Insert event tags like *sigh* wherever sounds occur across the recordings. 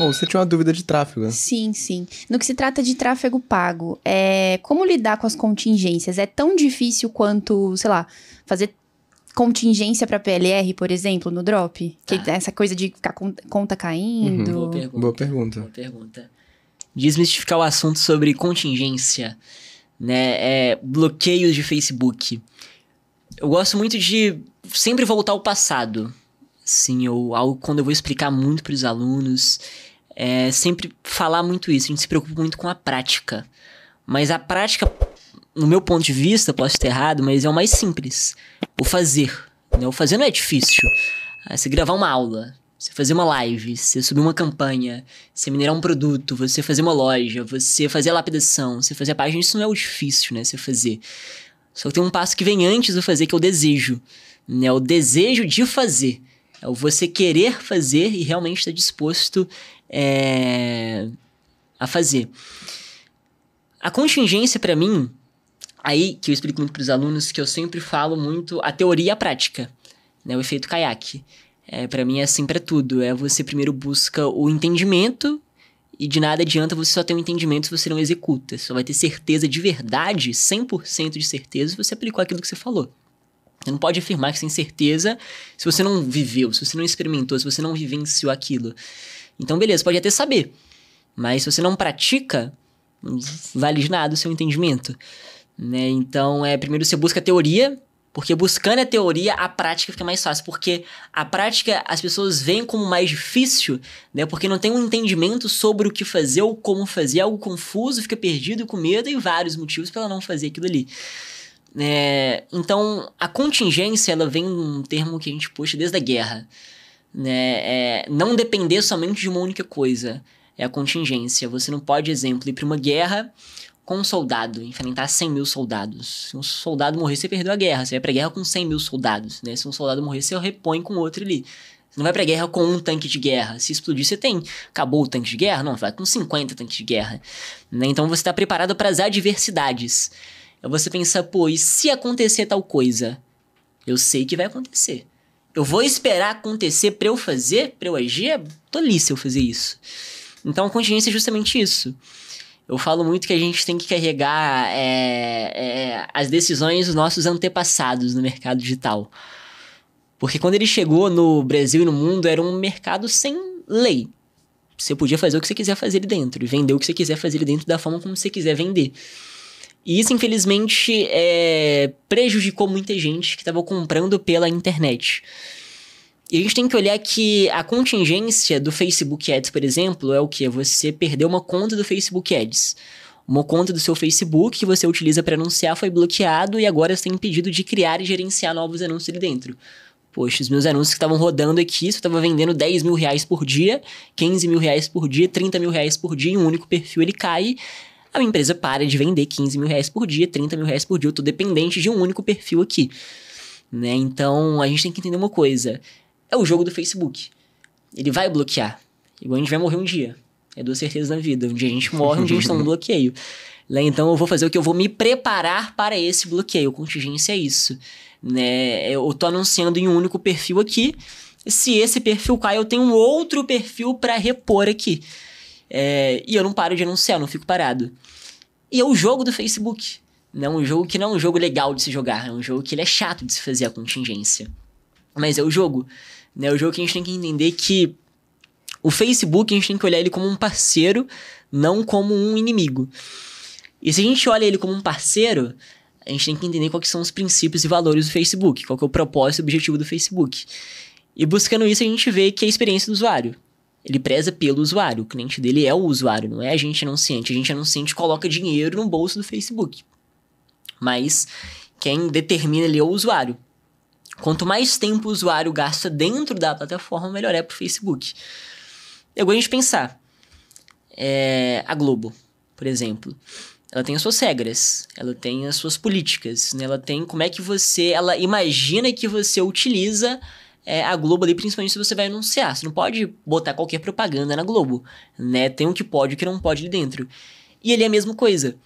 você tinha uma dúvida de tráfego. Né? Sim, sim. No que se trata de tráfego pago, é como lidar com as contingências? É tão difícil quanto, sei lá, fazer contingência para PLR, por exemplo, no drop? Tá. Que essa coisa de ficar com, conta caindo. Uhum. Boa, pergunta, Boa pergunta. Boa pergunta. Desmistificar o assunto sobre contingência, né? É, bloqueios de Facebook. Eu gosto muito de sempre voltar ao passado. Sim, algo quando eu vou explicar muito para os alunos, é sempre falar muito isso. A gente se preocupa muito com a prática. Mas a prática, no meu ponto de vista, posso ter errado, mas é o mais simples o fazer. Né? O fazer não é difícil. Ah, você gravar uma aula, você fazer uma live, você subir uma campanha, você minerar um produto, você fazer uma loja, você fazer a lapidação, você fazer a página, isso não é o difícil, né? Você fazer. Só que tem um passo que vem antes do fazer, que é o desejo. Né? O desejo de fazer. É o você querer fazer e realmente estar tá disposto é, a fazer. A contingência, para mim, Aí que eu explico muito para os alunos que eu sempre falo muito a teoria e a prática, né? O efeito caiaque. É, para mim é assim para tudo. É você primeiro busca o entendimento e de nada adianta você só ter um entendimento se você não executa. Você só vai ter certeza de verdade, 100% de certeza, se você aplicou aquilo que você falou. Você não pode afirmar que tem certeza se você não viveu, se você não experimentou, se você não vivenciou aquilo. Então, beleza, pode até saber. Mas se você não pratica, não vale de nada o seu entendimento. Né? Então, é primeiro você busca a teoria, porque buscando a teoria, a prática fica mais fácil. Porque a prática as pessoas veem como mais difícil, né? Porque não tem um entendimento sobre o que fazer ou como fazer, algo confuso, fica perdido com medo e vários motivos para não fazer aquilo ali. É, então, a contingência, ela vem um termo que a gente puxa desde a guerra. Né? É, não depender somente de uma única coisa é a contingência. Você não pode, exemplo, ir para uma guerra com um soldado, enfrentar 100 mil soldados. Se um soldado morrer, você perdeu a guerra. Você vai pra guerra com 100 mil soldados, né? Se um soldado morrer, você repõe com outro ali. Você não vai pra guerra com um tanque de guerra. Se explodir, você tem. Acabou o tanque de guerra? Não, vai com 50 tanques de guerra. Né? Então você tá preparado para as adversidades. É você pensa, pô, e se acontecer tal coisa? Eu sei que vai acontecer. Eu vou esperar acontecer pra eu fazer, pra eu agir? É tolice eu fazer isso. Então, a contingência é justamente isso. Eu falo muito que a gente tem que carregar é, é, as decisões dos nossos antepassados no mercado digital. Porque quando ele chegou no Brasil e no mundo, era um mercado sem lei. Você podia fazer o que você quiser fazer ali dentro, e vender o que você quiser fazer ali dentro da forma como você quiser vender. E isso, infelizmente, é, prejudicou muita gente que estava comprando pela internet. E a gente tem que olhar que a contingência do Facebook Ads, por exemplo, é o que? Você perdeu uma conta do Facebook Ads. Uma conta do seu Facebook que você utiliza para anunciar foi bloqueado e agora você tem impedido de criar e gerenciar novos anúncios ali dentro. Poxa, os meus anúncios que estavam rodando aqui, se eu estava vendendo 10 mil reais por dia, 15 mil reais por dia, 30 mil reais por dia, em um único perfil ele cai, a minha empresa para de vender 15 mil reais por dia, 30 mil reais por dia, eu estou dependente de um único perfil aqui. Né? Então, a gente tem que entender uma coisa é o jogo do Facebook. Ele vai bloquear. Igual a gente vai morrer um dia. É duas certezas na vida. Um dia a gente morre, um dia a gente está *laughs* no bloqueio. Então eu vou fazer o que? Eu vou me preparar para esse bloqueio. Contingência é isso. Né? É, eu tô anunciando em um único perfil aqui. Se esse perfil cai, eu tenho um outro perfil para repor aqui. É, e eu não paro de anunciar, eu não fico parado. E é o jogo do Facebook. Não é um jogo que não é um jogo legal de se jogar. É um jogo que ele é chato de se fazer a contingência. Mas é o jogo. Né? O jogo que a gente tem que entender que o Facebook, a gente tem que olhar ele como um parceiro, não como um inimigo. E se a gente olha ele como um parceiro, a gente tem que entender quais são os princípios e valores do Facebook, qual é o propósito e objetivo do Facebook. E buscando isso, a gente vê que é a experiência do usuário. Ele preza pelo usuário, o cliente dele é o usuário, não é a gente anunciante. A gente anunciante coloca dinheiro no bolso do Facebook. Mas quem determina ali é o usuário. Quanto mais tempo o usuário gasta dentro da plataforma, melhor é para o Facebook. Agora a gente pensar. É, a Globo, por exemplo, ela tem as suas regras, ela tem as suas políticas, né? ela tem como é que você, ela imagina que você utiliza é, a Globo ali, principalmente se você vai anunciar. Você não pode botar qualquer propaganda na Globo, né? Tem o que pode e o que não pode ali dentro. E ele é a mesma coisa.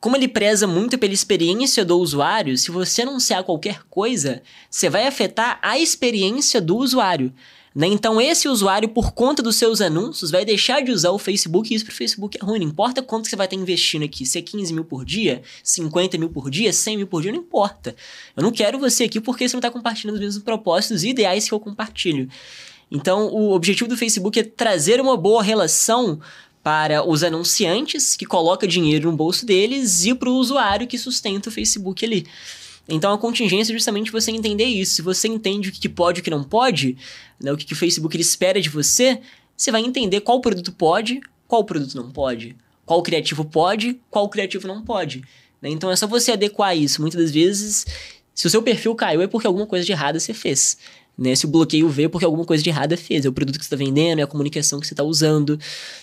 Como ele preza muito pela experiência do usuário, se você anunciar qualquer coisa, você vai afetar a experiência do usuário. Né? Então, esse usuário, por conta dos seus anúncios, vai deixar de usar o Facebook e isso para o Facebook é ruim. Não importa quanto você vai estar investindo aqui, se é 15 mil por dia, 50 mil por dia, 100 mil por dia, não importa. Eu não quero você aqui porque você não está compartilhando os mesmos propósitos e ideais que eu compartilho. Então, o objetivo do Facebook é trazer uma boa relação para os anunciantes, que coloca dinheiro no bolso deles, e para o usuário que sustenta o Facebook ali. Então a contingência é justamente você entender isso. Se você entende o que pode e o que não pode, né, o que, o Facebook espera de você, você vai entender qual produto pode, qual produto não pode, qual criativo pode, qual criativo não pode. Né? Então é só você adequar isso. Muitas das vezes, se o seu perfil caiu, é porque alguma coisa de errada você fez. Né? Se o bloqueio veio porque alguma coisa de errada é fez. É o produto que você está vendendo, é a comunicação que você está usando.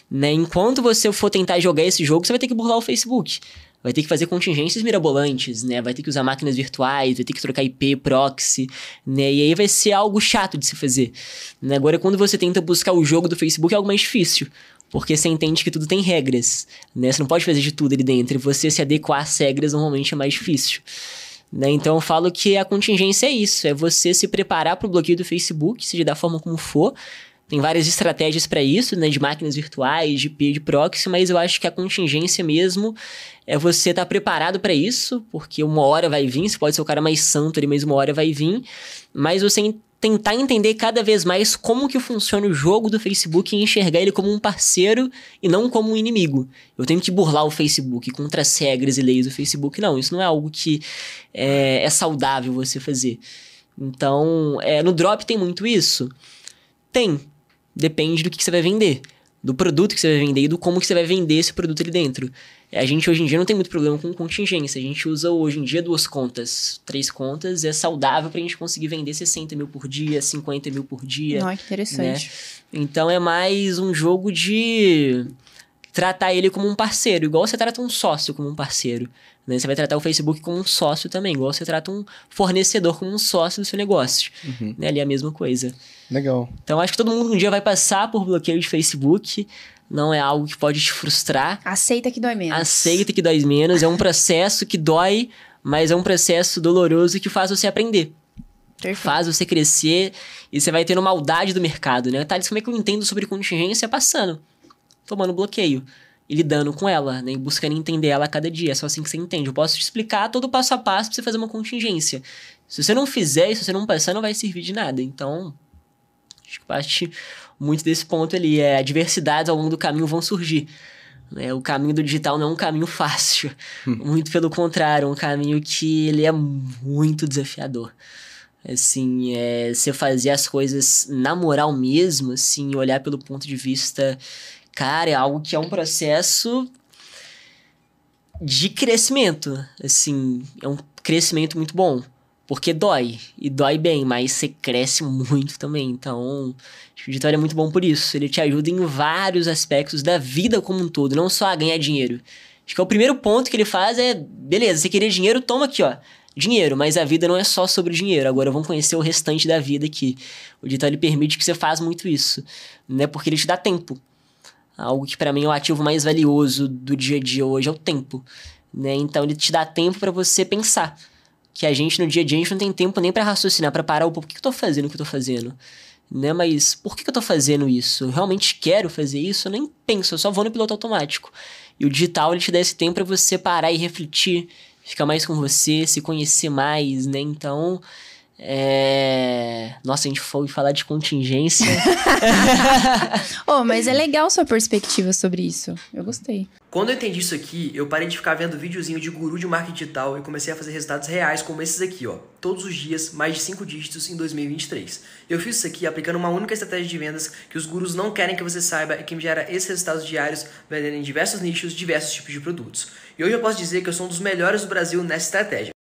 Né? Enquanto você for tentar jogar esse jogo, você vai ter que burlar o Facebook. Vai ter que fazer contingências mirabolantes, né? Vai ter que usar máquinas virtuais, vai ter que trocar IP, proxy, né? E aí vai ser algo chato de se fazer. Né? Agora, quando você tenta buscar o jogo do Facebook, é algo mais difícil. Porque você entende que tudo tem regras, né? Você não pode fazer de tudo ali dentro. E você se adequar às regras normalmente é mais difícil. Né? Então eu falo que a contingência é isso, é você se preparar para o bloqueio do Facebook, seja da forma como for. Tem várias estratégias para isso, né? De máquinas virtuais, de, de proxy, mas eu acho que a contingência mesmo é você estar tá preparado para isso, porque uma hora vai vir, você pode ser o cara mais santo ali, mas uma hora vai vir. Mas você tentar entender cada vez mais como que funciona o jogo do Facebook e enxergar ele como um parceiro e não como um inimigo. Eu tenho que burlar o Facebook contra as regras e leis do Facebook. Não, isso não é algo que é, é saudável você fazer. Então, é, no drop tem muito isso? Tem. Depende do que, que você vai vender do produto que você vai vender e do como que você vai vender esse produto ali dentro. É, a gente hoje em dia não tem muito problema com contingência. A gente usa hoje em dia duas contas, três contas. É saudável para a gente conseguir vender 60 mil por dia, 50 mil por dia. Nossa, que interessante. Né? Então é mais um jogo de tratar ele como um parceiro, igual você trata um sócio como um parceiro. Né? Você vai tratar o Facebook como um sócio também, igual você trata um fornecedor como um sócio do seu negócio. Uhum. Né? Ali é a mesma coisa. Legal. Então acho que todo mundo um dia vai passar por bloqueio de Facebook. Não é algo que pode te frustrar. Aceita que dói menos. Aceita que dói menos. É um processo que dói, mas é um processo doloroso que faz você aprender. Perfeito. Faz você crescer e você vai tendo maldade do mercado, né? Thales, como é que eu entendo sobre contingência? Passando. Tomando bloqueio e lidando com ela, né? E buscando entender ela a cada dia. É só assim que você entende. Eu posso te explicar todo o passo a passo pra você fazer uma contingência. Se você não fizer, se você não passar, não vai servir de nada. Então, acho que parte muito desse ponto ali. É, adversidades ao longo do caminho vão surgir. Né? O caminho do digital não é um caminho fácil. *laughs* muito pelo contrário, é um caminho que ele é muito desafiador. Assim, é, você fazer as coisas na moral mesmo, assim, olhar pelo ponto de vista Cara, é algo que é um processo de crescimento. Assim, é um crescimento muito bom. Porque dói, e dói bem, mas você cresce muito também. Então, o digitório é muito bom por isso. Ele te ajuda em vários aspectos da vida como um todo, não só a ganhar dinheiro. Acho que é o primeiro ponto que ele faz é: beleza, você querer dinheiro, toma aqui, ó. Dinheiro, mas a vida não é só sobre dinheiro. Agora vamos conhecer o restante da vida aqui. O digital ele permite que você faça muito isso, né? Porque ele te dá tempo. Algo que para mim é o ativo mais valioso do dia a dia hoje é o tempo, né? Então ele te dá tempo para você pensar. Que a gente no dia a dia a gente não tem tempo nem para raciocinar, para parar o por que eu tô fazendo o que eu tô fazendo, né? Mas por que eu tô fazendo isso? Eu realmente quero fazer isso? Eu nem penso, eu só vou no piloto automático. E o digital ele te dá esse tempo para você parar e refletir, ficar mais com você, se conhecer mais, né? Então, é... Nossa, a gente foi falar de contingência. oh, *laughs* mas é legal sua perspectiva sobre isso. Eu gostei. Quando eu entendi isso aqui, eu parei de ficar vendo videozinho de guru de marketing digital e comecei a fazer resultados reais como esses aqui, ó. Todos os dias, mais de 5 dígitos em 2023. Eu fiz isso aqui aplicando uma única estratégia de vendas que os gurus não querem que você saiba e que me gera esses resultados diários vendendo em diversos nichos, diversos tipos de produtos. E hoje eu posso dizer que eu sou um dos melhores do Brasil nessa estratégia.